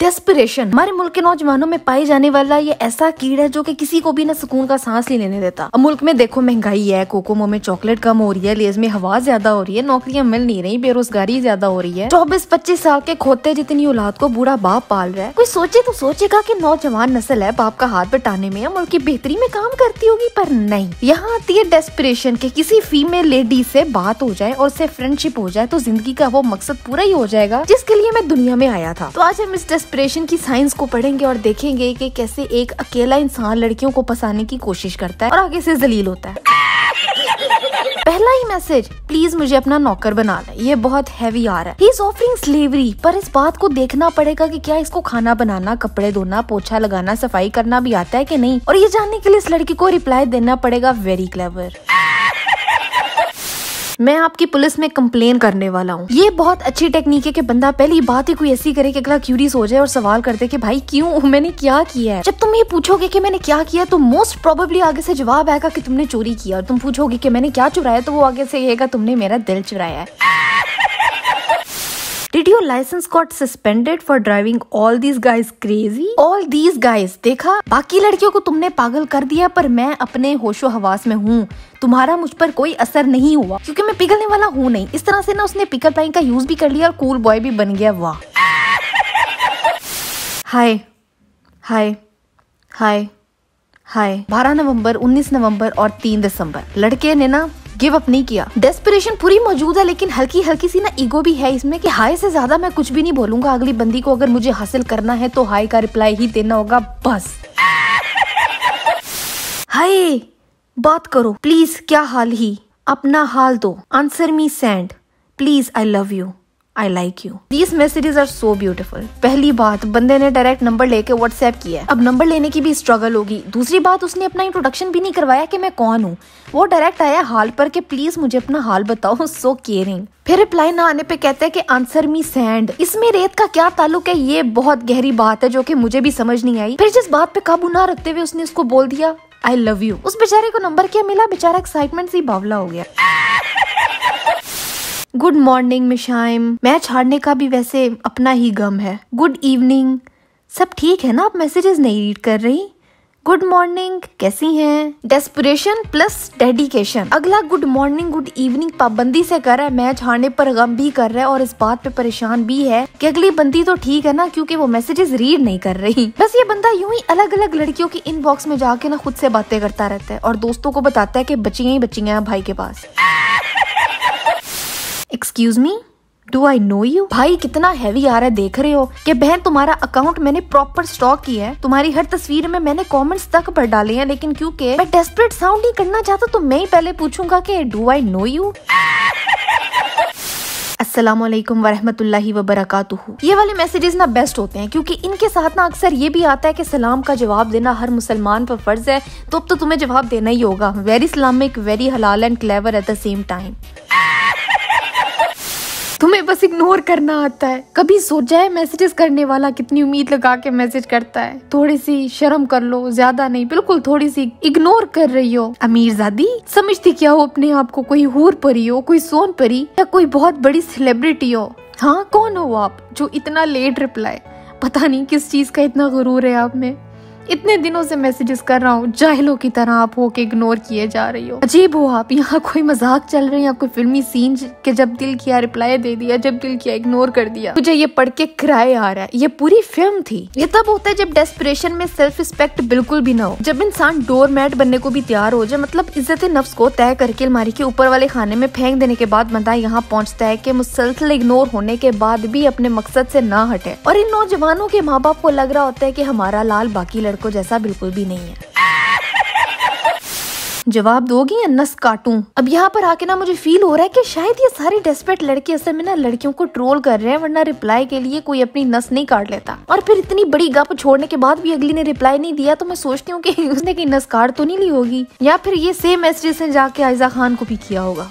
Desperation हमारे मुल्क के नौजवानों में पाए जाने वाला ये ऐसा कीड़ है जो कि किसी को भी ना सुकून का सांस नहीं लेने देता अब मुल्क में देखो महंगाई है कोकोमो में चॉकलेट कम हो रही है लेज में हवा ज्यादा हो रही है नौकरियां मिल नहीं रही बेरोजगारी ज्यादा हो रही है चौबीस पच्चीस साल के खोते जितनी औलाद को बूढ़ा बाप पाल रहा है कोई सोचे तो सोचेगा की नौजवान नस्ल है बाप का हाथ बटाने में या मुल्क की बेहतरी में काम करती होगी पर नहीं यहाँ आती है डेस्परेशन के किसी फीमेल लेडी से बात हो जाए और उससे फ्रेंडशिप हो जाए तो जिंदगी का वो मकसद पूरा ही हो जाएगा जिसके लिए मैं दुनिया में आया था तो आज हम इस डिस्प्रेशन की साइंस को पढ़ेंगे और देखेंगे कि कैसे एक अकेला इंसान लड़कियों को फंसाने की कोशिश करता है और आगे से जलील होता है पहला ही मैसेज प्लीज मुझे अपना नौकर बना ले ये बहुत हैवी आ रहा है इज ऑफरिंग स्लेवरी पर इस बात को देखना पड़ेगा कि क्या इसको खाना बनाना कपड़े धोना पोछा लगाना सफाई करना भी आता है कि नहीं और ये जानने के लिए इस लड़की को रिप्लाई देना पड़ेगा वेरी क्लेवर मैं आपकी पुलिस में कंप्लेन करने वाला हूँ ये बहुत अच्छी टेक्निक है कि बंदा पहली बात ही कोई ऐसी करे कि अगला क्यूरियस हो जाए और सवाल करते कि भाई क्यों मैंने क्या किया है जब तुम ये पूछोगे कि मैंने क्या किया तो मोस्ट प्रोबेबली आगे से जवाब आएगा कि तुमने चोरी किया और तुम पूछोगे कि मैंने क्या चुराया तो वो आगे से ये तुमने मेरा दिल चुराया है your license got suspended for driving all these guys crazy? All these guys, देखा बाकी लड़कियों को तुमने पागल कर दिया पर मैं अपने होशो हवास में हूँ तुम्हारा मुझ पर कोई असर नहीं हुआ क्योंकि मैं पिघलने वाला हूँ नहीं इस तरह से ना उसने पिकल पाइन का यूज भी कर लिया और कूल बॉय भी बन गया वाह हाय हाय हाय हाय बारह नवंबर उन्नीस नवंबर और तीन दिसंबर लड़के ने ना गिव अप नहीं किया डेस्परेशन पूरी मौजूद है लेकिन हल्की हल्की सी ना ईगो भी है इसमें कि हाय से ज्यादा मैं कुछ भी नहीं बोलूंगा अगली बंदी को अगर मुझे हासिल करना है तो हाय का रिप्लाई ही देना होगा बस हाय बात करो प्लीज क्या हाल ही अपना हाल दो answer me send please I love you I like you these messages are so beautiful पहली बात बंदे ने डायरेक्ट नंबर लेके व्हाट्सएप किया है अब नंबर लेने की भी स्ट्रगल होगी दूसरी बात उसने अपना इंट्रोडक्शन भी नहीं करवाया कि मैं कौन हूँ वो डायरेक्ट आया हाल पर कि प्लीज मुझे अपना हाल बताओ सो केयरिंग फिर रिप्लाई ना आने पे कहते हैं कि आंसर मी सैंड इसमें रेत का क्या ताल्लुक है ये बहुत गहरी बात है जो कि मुझे भी समझ नहीं आई फिर जिस बात पे काबू ना रखते हुए उसने उसको बोल दिया आई लव यू उस बेचारे को नंबर क्या मिला बेचारा एक्साइटमेंट से बावला हो गया गुड मॉर्निंग मिशाइम मैच हारने का भी वैसे अपना ही गम है गुड इवनिंग सब ठीक है ना आप मैसेजेस नहीं रीड कर रही गुड मॉर्निंग कैसी हैं डेस्परेशन प्लस डेडिकेशन अगला गुड मॉर्निंग गुड इवनिंग पाबंदी से कर रहा है मैच हारने पर गम भी कर रहा है और इस बात पे परेशान भी है कि अगली बंदी तो ठीक है ना क्योंकि वो मैसेजेस रीड नहीं कर रही बस ये बंदा यूं ही अलग अलग लड़कियों की इनबॉक्स में जाके ना खुद से बातें करता रहता है और दोस्तों को बताता है की बचिया ही बचिया है भाई के पास excuse me do I know you भाई कितना हैवी आ रहा है देख रहे हो कि बहन तुम्हारा अकाउंट मैंने प्रॉपर स्टॉक किया है तुम्हारी हर तस्वीर में मैंने कमेंट्स तक पढ़ डाले हैं लेकिन क्योंकि मैं डेस्परेट साउंड नहीं करना चाहता तो मैं ही पहले पूछूंगा कि डू आई नो यू असलम वरहमतुल्लाहि वबरकातुहु ये वाले मैसेजेस ना बेस्ट होते हैं क्योंकि इनके साथ ना अक्सर ये भी आता है कि सलाम का जवाब देना हर मुसलमान पर फर्ज है तो अब तो तुम्हें जवाब देना ही होगा वेरी इस्लामिक वेरी हलाल and clever at the same time तुम्हें बस इग्नोर करना आता है कभी सोचा है मैसेजेस करने वाला कितनी उम्मीद लगा के मैसेज करता है थोड़ी सी शर्म कर लो ज्यादा नहीं बिल्कुल थोड़ी सी इग्नोर कर रही हो अमीर जादी समझती क्या हो अपने आप को कोई हूर परी हो कोई सोन परी या कोई बहुत बड़ी सेलिब्रिटी हो हाँ कौन हो आप जो इतना लेट रिप्लाई पता नहीं किस चीज का इतना गुरूर है आप में इतने दिनों से मैसेजेस कर रहा हूँ जाहिलों की तरह आप होके इग्नोर किए जा रही हो अजीब हो आप यहाँ कोई मजाक चल रही है कोई फिल्मी सीन के जब दिल किया रिप्लाई दे दिया जब दिल किया इग्नोर कर दिया मुझे ये पढ़ के किराए आ रहा है ये पूरी फिल्म थी ये तब होता है जब डेस्परेशन में सेल्फ रिस्पेक्ट बिल्कुल भी ना हो जब इंसान डोर मैट बनने को भी तैयार हो जाए मतलब इज्जत नफ्स को तय करके अलमारी के ऊपर वाले खाने में फेंक देने के बाद बंदा यहाँ पहुँचता है की मुसलसल इग्नोर होने के बाद भी अपने मकसद से ना हटे और इन नौजवानों के माँ बाप को लग रहा होता है की हमारा लाल बाकी लड़का को जैसा बिल्कुल भी नहीं है जवाब दोगी या नस काटूं अब यहाँ पर आके ना मुझे फील हो रहा है कि शायद ये सारे डेस्परेट लड़के असल में ना लड़कियों को ट्रोल कर रहे हैं वरना रिप्लाई के लिए कोई अपनी नस नहीं काट लेता और फिर इतनी बड़ी गप छोड़ने के बाद भी अगली ने रिप्लाई नहीं दिया तो मैं सोचती हूँ की उसने कहीं नस काट तो नहीं ली होगी या फिर ये सेम मैसेज ने जाके आयजा खान को भी किया होगा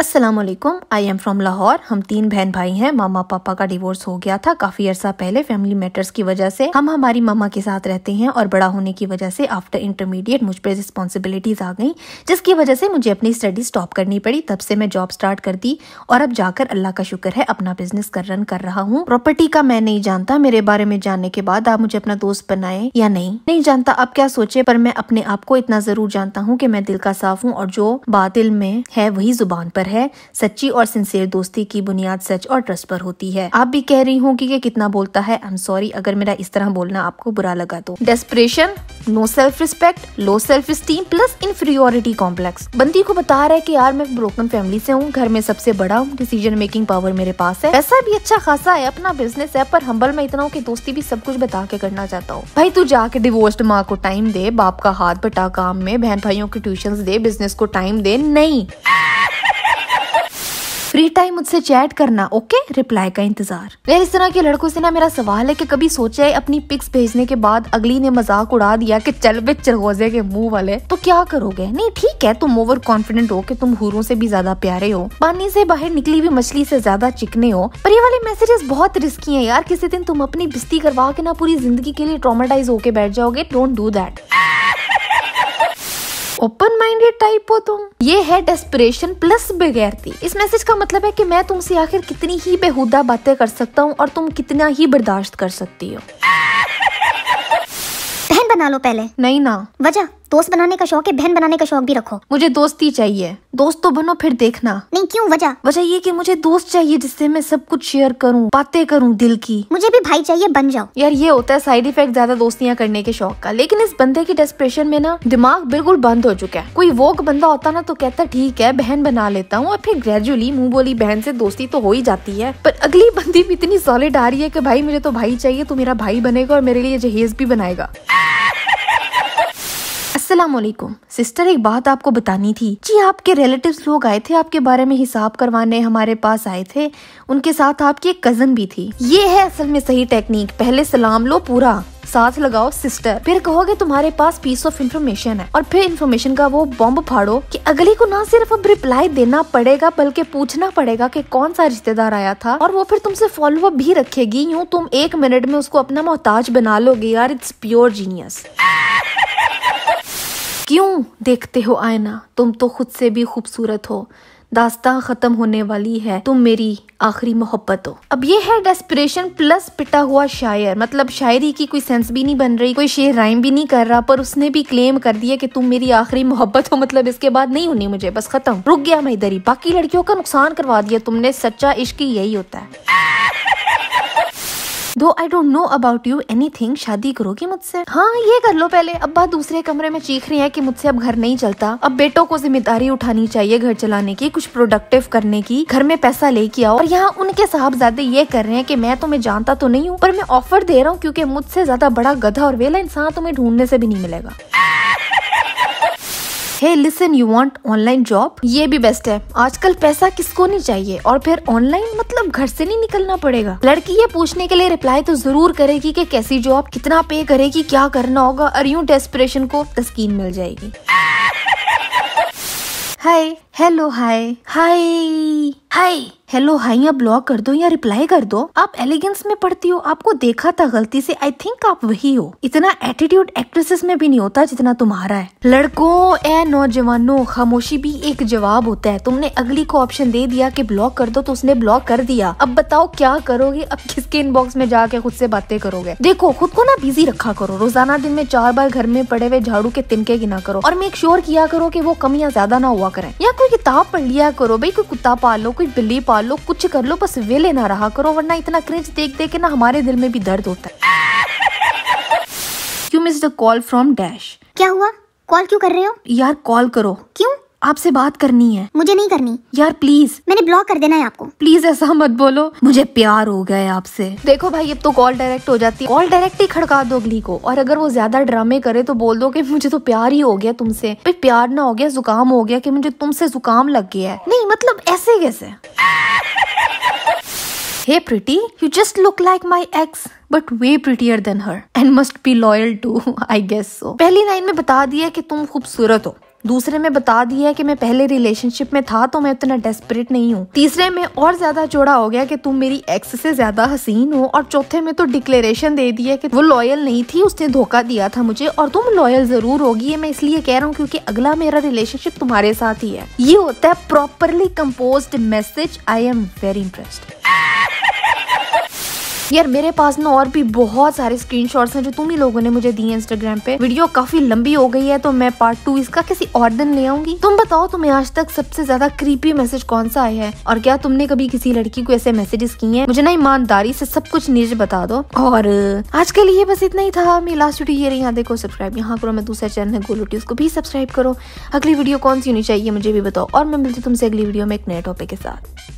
असलम आई एम फ्रॉम लाहौर हम तीन बहन भाई हैं मामा पापा का डिवोर्स हो गया था काफी अरसा पहले फैमिली मैटर्स की वजह से हम हमारी मामा के साथ रहते हैं और बड़ा होने की वजह से आफ्टर इंटरमीडिएट मुझ पर रिस्पॉन्सिबिलिटीज आ गई जिसकी वजह से मुझे अपनी स्टडी स्टॉप करनी पड़ी तब से मैं जॉब स्टार्ट कर दी और अब जाकर अल्लाह का शुक्र है अपना बिजनेस कर रन कर रहा हूँ प्रॉपर्टी का मैं नहीं जानता मेरे बारे में जानने के बाद आप मुझे अपना दोस्त बनाए या नहीं नहीं जानता आप क्या सोचे पर मैं अपने आप को इतना जरूर जानता हूँ की मैं दिल का साफ हूँ और जो बादल में है वही जुबान पर है सच्ची और सिंसियर दोस्ती की बुनियाद सच और ट्रस्ट पर होती है आप भी कह रही हूँ कि कितना बोलता है आई एम सॉरी अगर मेरा इस तरह बोलना आपको बुरा लगा तो desperation no self respect low self esteem plus inferiority complex बंदी को बता रहा है की यार मैं ब्रोकन फैमिली से हूँ घर में सबसे बड़ा हूँ डिसीजन मेकिंग पावर मेरे पास है ऐसा भी अच्छा खासा है अपना बिजनेस है पर हम्बल में इतना हूँ की दोस्ती भी सब कुछ बता के करना चाहता हूँ भाई तू जाके डिवोर्स्ड माँ को टाइम दे बाप का हाथ बटा काम में बहन भाइयों की ट्यूशन दे बिजनेस को टाइम दे नहीं फ्री टाइम मुझसे चैट करना ओके रिप्लाई का इंतजार यार इस तरह के लड़कों से ना मेरा सवाल है कि कभी सोचा है अपनी पिक्स भेजने के बाद अगली ने मजाक उड़ा दिया कि चल बे चरगोजे के मुंह वाले तो क्या करोगे नहीं ठीक है तुम ओवर कॉन्फिडेंट हो कि तुम हुरों से भी ज्यादा प्यारे हो पानी से बाहर निकली हुई मछली से ज्यादा चिकने हो पर ये वाले मैसेजेस बहुत रिस्की है यार किसी दिन तुम अपनी बिस्ती करवा के ना पूरी जिंदगी के लिए ट्रोमाटाइज होके बैठ जाओगे don't do that open minded type हो तुम ये है डेस्परेशन प्लस बेगैरती इस मैसेज का मतलब है कि मैं तुमसे आखिर कितनी ही बेहुदा बातें कर सकता हूँ और तुम कितना ही बर्दाश्त कर सकती हो बना लो पहले नहीं ना वजह दोस्त बनाने का शौक है बहन बनाने का शौक भी रखो मुझे दोस्ती चाहिए दोस्त तो बनो फिर देखना नहीं क्यों वजह वजह ये कि मुझे दोस्त चाहिए जिससे मैं सब कुछ शेयर करूं बातें करूं दिल की मुझे भी भाई चाहिए बन जाओ यार ये होता है साइड इफेक्ट ज्यादा दोस्तियाँ करने के शौक का लेकिन इस बंदे की डेस्परेशन में ना दिमाग बिल्कुल बंद हो चुका है कोई वोक बंदा होता ना तो कहता ठीक है बहन बना लेता हूँ और फिर ग्रेजुअली मुँह बोली बहन से दोस्ती तो हो ही जाती है पर अगली बंदी भी इतनी सॉलिड आ रही है की भाई मुझे तो भाई चाहिए तो मेरा भाई बनेगा और मेरे लिए जहेज भी बनाएगा अस्सलाम वालेकुम सिस्टर एक बात आपको बतानी थी जी आपके रिलेटिव्स लोग आए थे आपके बारे में हिसाब करवाने हमारे पास आए थे उनके साथ आपकी एक कजन भी थी ये है असल में सही टेक्निक पहले सलाम लो पूरा साथ लगाओ सिस्टर फिर कहोगे तुम्हारे पास पीस ऑफ इन्फॉर्मेशन है और फिर इन्फॉर्मेशन का वो बॉम्ब फाड़ो कि अगले को ना सिर्फ अब रिप्लाई देना पड़ेगा बल्कि पूछना पड़ेगा कि कौन सा रिश्तेदार आया था और वो फिर तुमसे फॉलो अप भी रखेगी यूँ तुम एक मिनट में उसको अपना मोहताज बना लोगे यार इट्स प्योर जीनियस क्यों देखते हो आयना तुम तो खुद से भी खूबसूरत हो दास्ता खत्म होने वाली है तुम मेरी आखिरी मोहब्बत हो अब ये है डेस्परेशन प्लस पिटा हुआ शायर मतलब शायरी की कोई सेंस भी नहीं बन रही कोई शेर राइम भी नहीं कर रहा पर उसने भी क्लेम कर दिया कि तुम मेरी आखिरी मोहब्बत हो मतलब इसके बाद नहीं होनी मुझे बस खत्म रुक गया मैं इधर ही बाकी लड़कियों का नुकसान करवा दिया तुमने सच्चा इश्क यही होता है दो I don't know about you anything शादी करोगी मुझसे हाँ ये कर लो पहले अब्बा दूसरे कमरे में चीख रही है की मुझसे अब घर नहीं चलता अब बेटों को जिम्मेदारी उठानी चाहिए घर चलाने की कुछ प्रोडक्टिव करने की घर में पैसा लेके आओ और यहाँ उनके साहब ज्यादा ये कर रहे हैं की मैं तुम्हें जानता तो नहीं हूँ पर मैं ऑफर दे रहा हूँ क्योंकि मुझसे ज्यादा बड़ा गधा और वेला इंसान तुम्हें ढूंढने से भी नहीं मिलेगा hey listen you want online job ये भी बेस्ट है आजकल पैसा किसको नहीं चाहिए और फिर ऑनलाइन मतलब घर से नहीं निकलना पड़ेगा लड़की ये पूछने के लिए रिप्लाई तो जरूर करेगी कि कैसी जॉब कितना पे करेगी क्या करना होगा और यूँ डेस्परेशन को तस्कीन मिल जाएगी hi hello hi hi hi hello hi या ब्लॉक कर दो या रिप्लाई कर दो आप एलिगेंस में पढ़ती हो आपको देखा था गलती से आई थिंक आप वही हो इतना एटीट्यूड एक्ट्रेसेस में भी नहीं होता जितना तुम्हारा है लड़कों ए नौजवानों खामोशी भी एक जवाब होता है तुमने अगली को ऑप्शन दे दिया कि ब्लॉक कर दो तो उसने ब्लॉक कर दिया अब बताओ क्या करोगे अब किसके इनबॉक्स में जाके खुद से बातें करोगे देखो खुद को ना बिजी रखा करो रोजाना दिन में चार बार घर में पड़े हुए झाड़ू के तिनके गिना करो और मेक श्योर किया करो की वो कम या ज्यादा ना हुआ करें या कोई किताब पढ़ लिया करो भाई कोई कुत्ता पालो कोई बिल्ली पाल मार लो कुछ कर लो बस वेले ना रहा करो वरना इतना क्रिंज देख देख के ना हमारे दिल में भी दर्द होता है you miss the call from dash क्या हुआ कॉल क्यों कर रहे हो यार कॉल करो क्यों आपसे बात करनी है मुझे नहीं करनी यार प्लीज मैंने ब्लॉक कर देना है आपको प्लीज ऐसा मत बोलो मुझे प्यार हो गया है आपसे देखो भाई अब तो कॉल डायरेक्ट हो जाती है कॉल डायरेक्ट ही खड़का दो अगली को और अगर वो ज्यादा ड्रामे करे तो बोल दो कि मुझे तो प्यार ही हो गया तुमसे प्यार ना हो गया जुकाम हो गया कि मुझे तुमसे जुकाम लग गया है नहीं मतलब ऐसे कैसे hey pretty you just look like my ex but way prettier than her and must be loyal too I guess so पहली लाइन में बता दिया कि तुम खूबसूरत हो दूसरे में बता दिया कि मैं पहले रिलेशनशिप में था तो मैं उतना डेस्परेट नहीं हूँ तीसरे में और ज्यादा जोड़ा हो गया कि तुम मेरी एक्स से ज्यादा हसीन हो और चौथे में तो डिक्लेरेशन दे दिया कि वो लॉयल नहीं थी उसने धोखा दिया था मुझे और तुम लॉयल जरूर होगी मैं इसलिए कह रहा हूँ क्यूँकी अगला मेरा रिलेशनशिप तुम्हारे साथ ही है ये होता है properly compose message I am very interested यार मेरे पास ना और भी बहुत सारे स्क्रीन हैं जो तुम ही लोगों ने मुझे दिए इंस्टाग्राम पे वीडियो काफी लंबी हो गई है तो मैं पार्ट टू इसका किसी और दिन ले आऊंगी तुम बताओ तुम्हें आज तक सबसे ज्यादा क्रीपी मैसेज कौन सा आया है और क्या तुमने कभी किसी लड़की को ऐसे मैसेजेस किए हैं मुझे ना ईमानदारी से सब कुछ निज बता दो और आज के लिए बस इतना ही था मेरी लास्ट वीडियो ये रही यहाँ देखो सब्सक्राइब यहाँ करो मैं दूसरा चैनल है गोलोटी उसको भी सब्सक्राइब करो अगली वीडियो कौन सी होनी चाहिए मुझे भी बताओ और मैं मिलती तुमसे अगली वीडियो में एक नए टॉपिक के साथ